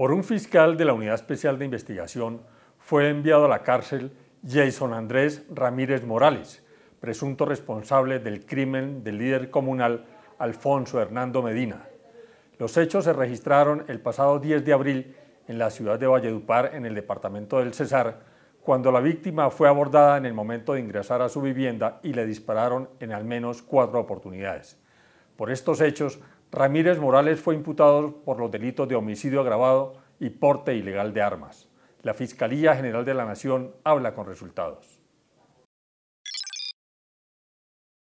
por un fiscal de la Unidad Especial de Investigación fue enviado a la cárcel Jason Andrés Ramírez Morales, presunto responsable del crimen del líder comunal Alfonso Hernando Medina. Los hechos se registraron el pasado 10 de abril en la ciudad de Valledupar, en el departamento del Cesar, cuando la víctima fue abordada en el momento de ingresar a su vivienda y le dispararon en al menos cuatro oportunidades. Por estos hechos Ramírez Morales fue imputado por los delitos de homicidio agravado y porte ilegal de armas. La Fiscalía General de la Nación habla con resultados.